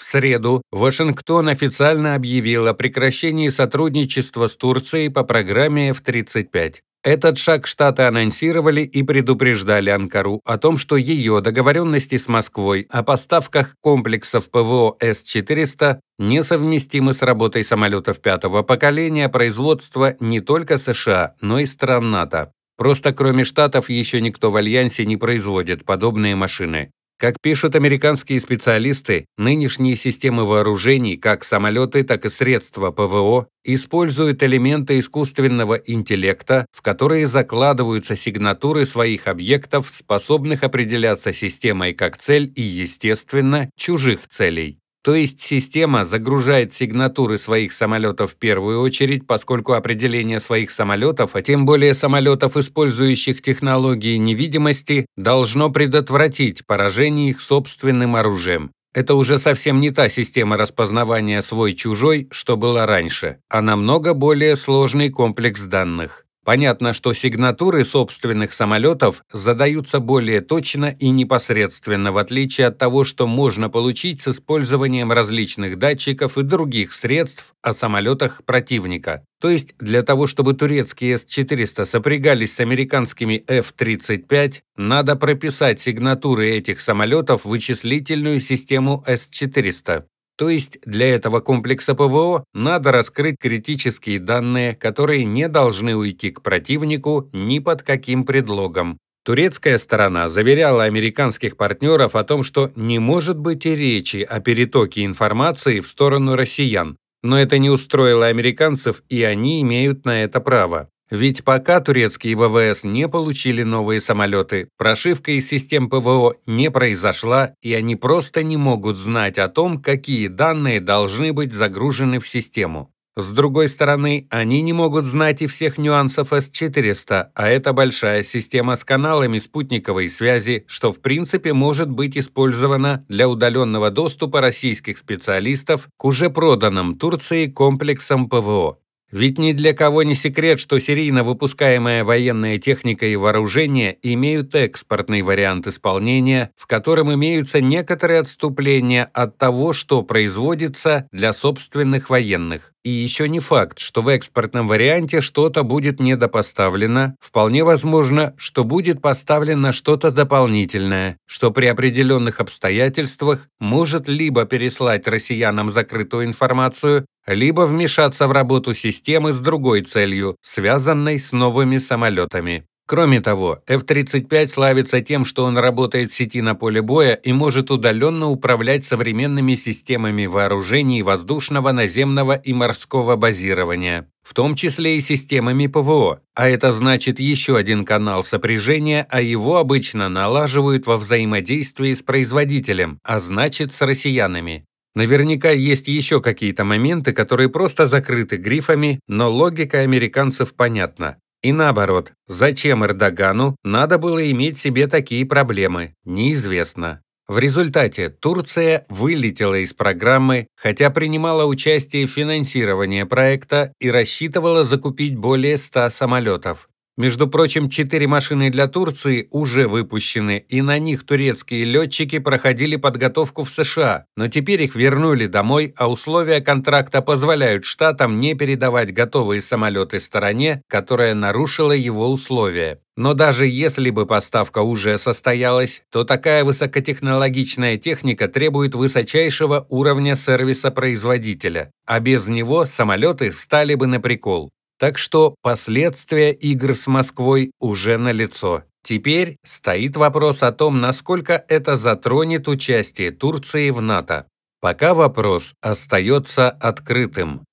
В среду Вашингтон официально объявил о прекращении сотрудничества с Турцией по программе F-35. Этот шаг Штаты анонсировали и предупреждали Анкару о том, что ее договоренности с Москвой о поставках комплексов ПВО С-400 несовместимы с работой самолетов пятого поколения производства не только США, но и стран НАТО. Просто кроме Штатов еще никто в Альянсе не производит подобные машины. Как пишут американские специалисты, нынешние системы вооружений, как самолеты, так и средства ПВО, используют элементы искусственного интеллекта, в которые закладываются сигнатуры своих объектов, способных определяться системой как цель и, естественно, чужих целей. То есть система загружает сигнатуры своих самолетов в первую очередь, поскольку определение своих самолетов, а тем более самолетов, использующих технологии невидимости, должно предотвратить поражение их собственным оружием. Это уже совсем не та система распознавания свой-чужой, что была раньше, а намного более сложный комплекс данных. Понятно, что сигнатуры собственных самолетов задаются более точно и непосредственно, в отличие от того, что можно получить с использованием различных датчиков и других средств о самолетах противника. То есть для того, чтобы турецкие С-400 сопрягались с американскими F-35, надо прописать сигнатуры этих самолетов в вычислительную систему С-400. То есть для этого комплекса ПВО надо раскрыть критические данные, которые не должны уйти к противнику ни под каким предлогом. Турецкая сторона заверяла американских партнеров о том, что не может быть и речи о перетоке информации в сторону россиян, но это не устроило американцев, и они имеют на это право. Ведь пока турецкие ВВС не получили новые самолеты, прошивка из систем ПВО не произошла, и они просто не могут знать о том, какие данные должны быть загружены в систему. С другой стороны, они не могут знать и всех нюансов С-400, а это большая система с каналами спутниковой связи, что в принципе может быть использована для удаленного доступа российских специалистов к уже проданным Турции комплексам ПВО. Ведь ни для кого не секрет, что серийно выпускаемая военная техника и вооружение имеют экспортный вариант исполнения, в котором имеются некоторые отступления от того, что производится для собственных военных. И еще не факт, что в экспортном варианте что-то будет недопоставлено, вполне возможно, что будет поставлено что-то дополнительное, что при определенных обстоятельствах может либо переслать россиянам закрытую информацию, либо вмешаться в работу системы с другой целью, связанной с новыми самолетами. Кроме того, F-35 славится тем, что он работает в сети на поле боя и может удаленно управлять современными системами вооружений воздушного, наземного и морского базирования, в том числе и системами ПВО. А это значит еще один канал сопряжения, а его обычно налаживают во взаимодействии с производителем, а значит с россиянами. Наверняка есть еще какие-то моменты, которые просто закрыты грифами, но логика американцев понятна. И наоборот, зачем Эрдогану надо было иметь себе такие проблемы, неизвестно. В результате Турция вылетела из программы, хотя принимала участие в финансировании проекта и рассчитывала закупить более 100 самолетов. Между прочим, четыре машины для Турции уже выпущены, и на них турецкие летчики проходили подготовку в США, но теперь их вернули домой, а условия контракта позволяют штатам не передавать готовые самолеты стороне, которая нарушила его условия. Но даже если бы поставка уже состоялась, то такая высокотехнологичная техника требует высочайшего уровня сервиса производителя, а без него самолеты встали бы на прикол. Так что последствия игр с Москвой уже налицо. Теперь стоит вопрос о том, насколько это затронет участие Турции в НАТО. Пока вопрос остается открытым.